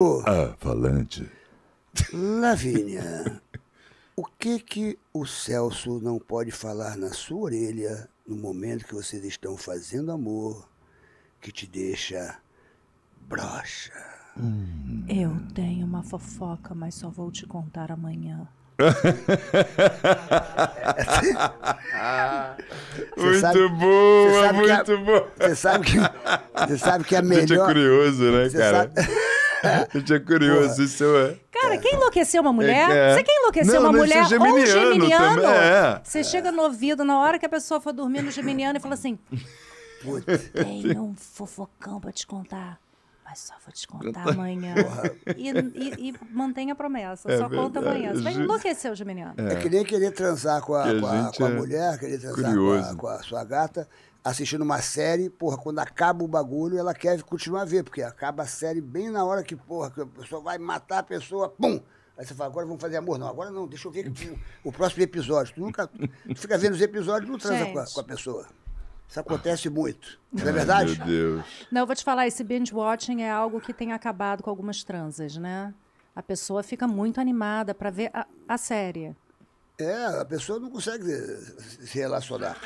Ah, ah, falante. Lavínia, o que que o Celso não pode falar na sua orelha no momento que vocês estão fazendo amor que te deixa broxa? Hum. Eu tenho uma fofoca, mas só vou te contar amanhã. muito sabe, boa, é muito a, boa. Você sabe que, você sabe que é a melhor. Gente é curioso, né, cara? Sabe, Eu tinha curioso, isso é. Cara, quem enlouqueceu uma mulher? É, é. Você quer enlouquecer não, uma não, é mulher é ou geminiano? É. Você chega no ouvido na hora que a pessoa for dormir no geminiano e fala assim: Putz, tem um fofocão pra te contar. Mas só vou te contar amanhã. E, e, e mantenha a promessa, é só conta amanhã. Você vai enlouquecer o geminiano. É. que nem querer transar com a, com a, com a é mulher, querer transar com a, com a sua gata assistindo uma série, porra, quando acaba o bagulho, ela quer continuar a ver, porque acaba a série bem na hora que, porra, que a pessoa vai matar a pessoa, pum! Aí você fala, agora vamos fazer amor. Não, agora não, deixa eu ver o, o próximo episódio. Tu nunca tu fica vendo os episódios e não transa com a, com a pessoa. Isso acontece muito. Não é verdade? Meu Deus. Não, eu vou te falar, esse binge watching é algo que tem acabado com algumas transas, né? A pessoa fica muito animada para ver a, a série. É, a pessoa não consegue se relacionar.